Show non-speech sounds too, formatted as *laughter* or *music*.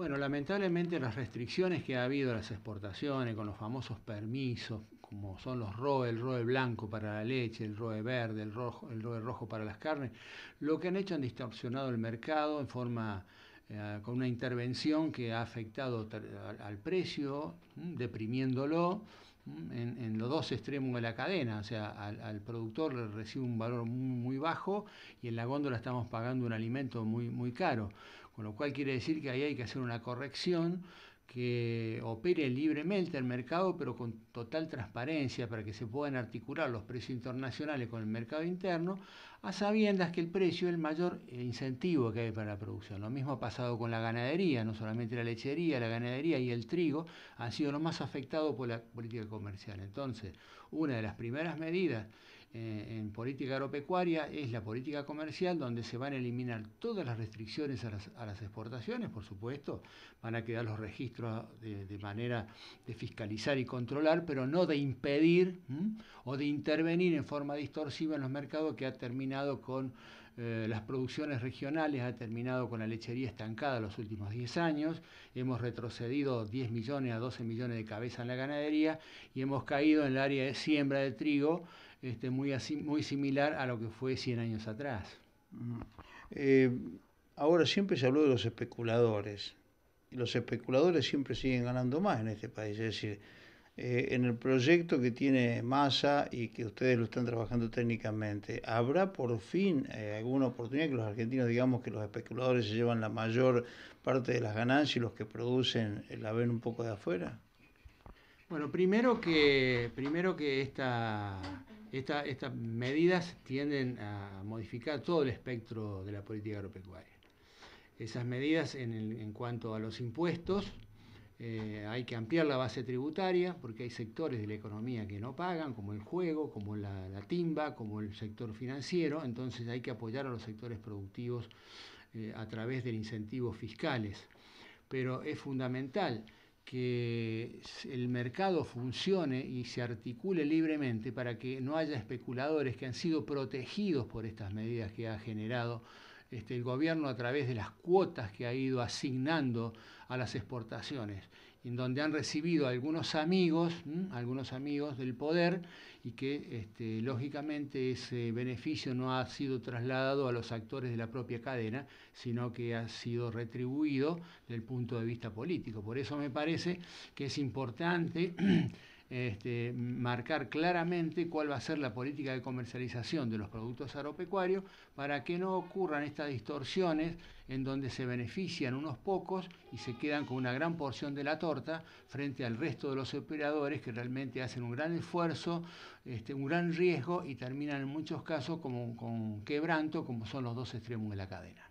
Bueno, lamentablemente las restricciones que ha habido a las exportaciones con los famosos permisos, como son los ROE, el ROE blanco para la leche, el ROE verde, el, rojo, el ROE rojo para las carnes, lo que han hecho han distorsionado el mercado en forma eh, con una intervención que ha afectado al, precio, deprimiéndolo en, los dos extremos de la cadena, o sea, al, productor le recibe un valor muy, muy, bajo y en la góndola estamos pagando un alimento muy, muy caro con lo cual quiere decir que ahí hay que hacer una corrección que opere libremente el mercado, pero con total transparencia, para que se puedan articular los precios internacionales con el mercado interno, a sabiendas que el precio es el mayor incentivo que hay para la producción. Lo mismo ha pasado con la ganadería, no solamente la lechería, la ganadería y el trigo han sido los más afectados por la política comercial. Entonces, una de las primeras medidas eh, en política agropecuaria es la política comercial, donde se van a eliminar todas las restricciones a las, exportaciones, por supuesto, van a quedar los registros de, manera de fiscalizar y controlar, pero no de impedir o de intervenir en forma distorsiva en los mercados que ha terminado con eh, las producciones regionales ha terminado con la lechería estancada los últimos 10 años, hemos retrocedido 10 millones a 12 millones de cabezas en la ganadería y hemos caído en el área de siembra de trigo este, muy, muy similar a lo que fue 100 años atrás. Mm. Eh, ahora siempre se habló de los especuladores. Y los especuladores siempre siguen ganando más en este país. Es decir, eh, en el proyecto que tiene Massa y que ustedes lo están trabajando técnicamente, ¿habrá por fin eh, alguna oportunidad que los argentinos digamos que los especuladores se llevan la mayor parte de las ganancias y los que producen eh, la ven un poco de afuera? Bueno, primero que, primero que esta, estas medidas tienden a modificar todo el espectro de la política agropecuaria. Esas medidas en, en cuanto a los impuestos, eh, hay que ampliar la base tributaria porque hay sectores de la economía que no pagan, como el juego, como la, timba, como el sector financiero. Entonces hay que apoyar a los sectores productivos eh, a través de incentivos fiscales. Pero es fundamental que el mercado funcione y se articule libremente para que no haya especuladores que han sido protegidos por estas medidas que ha generado este, el gobierno a través de las cuotas que ha ido asignando a las exportaciones, en donde han recibido algunos amigos, algunos amigos del poder, y que este, lógicamente ese beneficio no ha sido trasladado a los actores de la propia cadena, sino que ha sido retribuido desde el punto de vista político. Por eso me parece que es importante *clears throat* Este, marcar claramente cuál va a ser la política de comercialización de los productos agropecuarios para que no ocurran estas distorsiones en donde se benefician unos pocos y se quedan con una gran porción de la torta frente al resto de los operadores que realmente hacen un gran esfuerzo, este, un gran riesgo y terminan en muchos casos como, con quebranto, como son los dos extremos de la cadena.